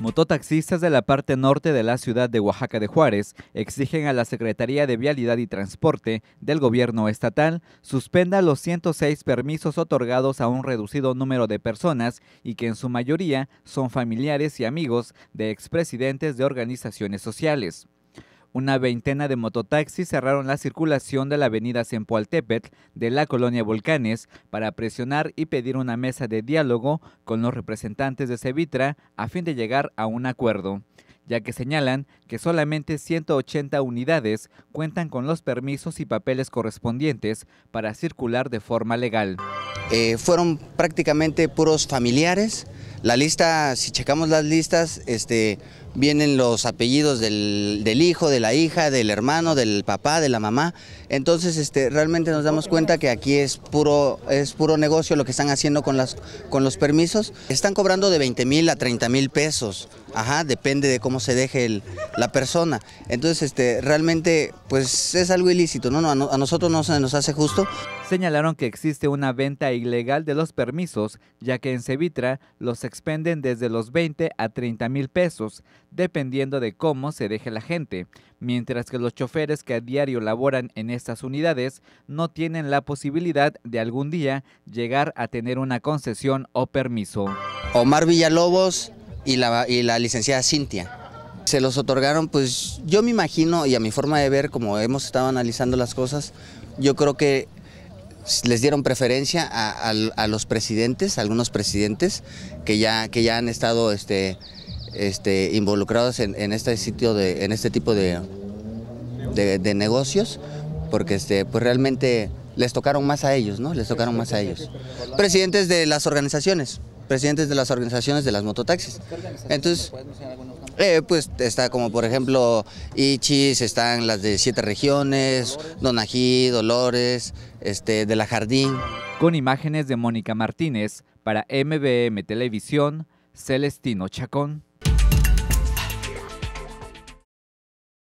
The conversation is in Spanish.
Mototaxistas de la parte norte de la ciudad de Oaxaca de Juárez exigen a la Secretaría de Vialidad y Transporte del gobierno estatal suspenda los 106 permisos otorgados a un reducido número de personas y que en su mayoría son familiares y amigos de expresidentes de organizaciones sociales. Una veintena de mototaxis cerraron la circulación de la avenida Sempoaltepet de la colonia Volcanes para presionar y pedir una mesa de diálogo con los representantes de Cevitra a fin de llegar a un acuerdo, ya que señalan que solamente 180 unidades cuentan con los permisos y papeles correspondientes para circular de forma legal. Eh, fueron prácticamente puros familiares. La lista, si checamos las listas, este, vienen los apellidos del, hijo, de la hija, del hermano, del papá, de la mamá. Entonces, este, realmente nos damos cuenta que aquí es puro, es puro negocio lo que están haciendo con, las, con los permisos. Están cobrando de 20 mil a 30 mil pesos, ajá, depende de cómo se deje la persona. Entonces, este, realmente, pues es algo ilícito, ¿no? no, a nosotros no se nos hace justo. Señalaron que existe una venta ilegal de los permisos, ya que en Cevitra los expenden desde los 20 a 30 mil pesos dependiendo de cómo se deje la gente, mientras que los choferes que a diario laboran en estas unidades no tienen la posibilidad de algún día llegar a tener una concesión o permiso. Omar Villalobos y la, licenciada Cintia. Se los otorgaron, pues yo me imagino, y a mi forma de ver, como hemos estado analizando las cosas, yo creo que les dieron preferencia a, los presidentes, algunos presidentes que ya, que ya han estado este, este, involucrados en, este sitio de, en este tipo de, de, negocios, porque este, pues realmente les tocaron más a ellos, ¿no? Les tocaron más a ellos. Presidentes de las organizaciones, presidentes de las organizaciones de las mototaxis. Entonces, eh, pues está como por ejemplo Ichis, están las de siete regiones, Donají, Dolores, este, de la Jardín. Con imágenes de Mónica Martínez para MBM Televisión, Celestino Chacón.